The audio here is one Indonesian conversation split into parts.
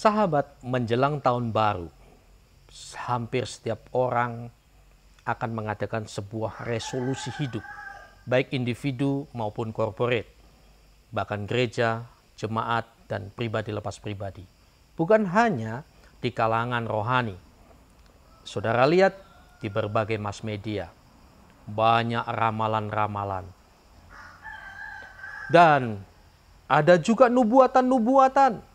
Sahabat, menjelang tahun baru, hampir setiap orang akan mengadakan sebuah resolusi hidup, baik individu maupun korporat, bahkan gereja, jemaat, dan pribadi lepas pribadi. Bukan hanya di kalangan rohani. Saudara lihat di berbagai mass media, banyak ramalan-ramalan. Dan ada juga nubuatan-nubuatan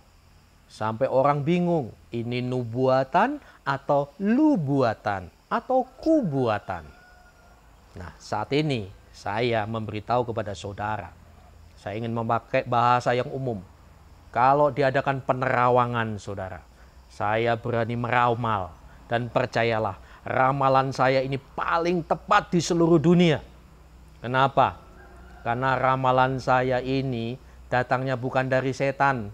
Sampai orang bingung, ini nubuatan atau lubuatan atau kubuatan. Nah, saat ini saya memberitahu kepada saudara. Saya ingin memakai bahasa yang umum. Kalau diadakan penerawangan, saudara, saya berani meramal dan percayalah, ramalan saya ini paling tepat di seluruh dunia. Kenapa? Karena ramalan saya ini datangnya bukan dari setan,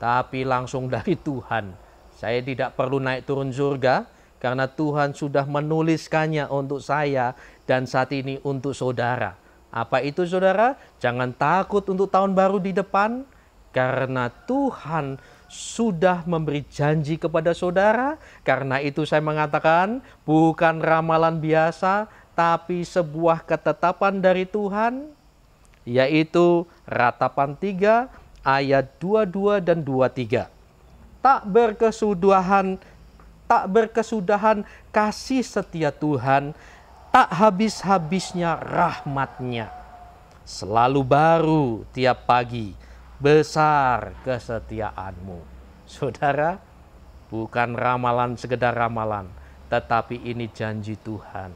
tapi langsung dari Tuhan. Saya tidak perlu naik turun surga karena Tuhan sudah menuliskannya untuk saya dan saat ini untuk saudara. Apa itu saudara? Jangan takut untuk tahun baru di depan karena Tuhan sudah memberi janji kepada saudara. Karena itu saya mengatakan bukan ramalan biasa tapi sebuah ketetapan dari Tuhan yaitu ratapan tiga ayat 22 dan 23. Tak berkesudahan tak berkesudahan kasih setia Tuhan, tak habis-habisnya rahmatnya. Selalu baru tiap pagi, besar kesetiaanmu. Saudara, bukan ramalan sekedar ramalan, tetapi ini janji Tuhan.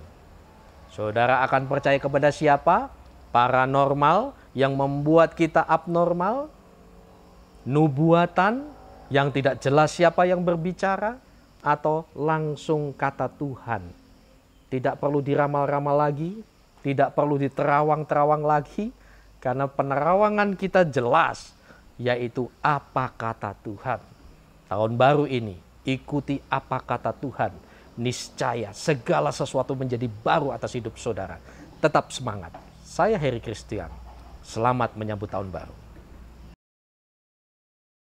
Saudara akan percaya kepada siapa? Paranormal yang membuat kita abnormal? nubuatan yang tidak jelas siapa yang berbicara atau langsung kata Tuhan. Tidak perlu diramal-ramal lagi, tidak perlu diterawang-terawang lagi karena penerawangan kita jelas yaitu apa kata Tuhan. Tahun baru ini ikuti apa kata Tuhan. Niscaya segala sesuatu menjadi baru atas hidup saudara. Tetap semangat. Saya Heri Kristian Selamat menyambut tahun baru.